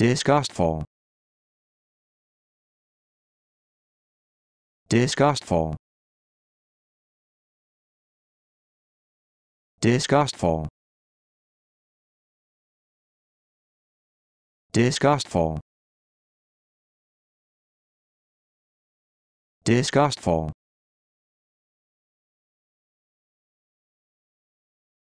Disgustful. Disgustful. Disgustful. Disgustful. Disgustful.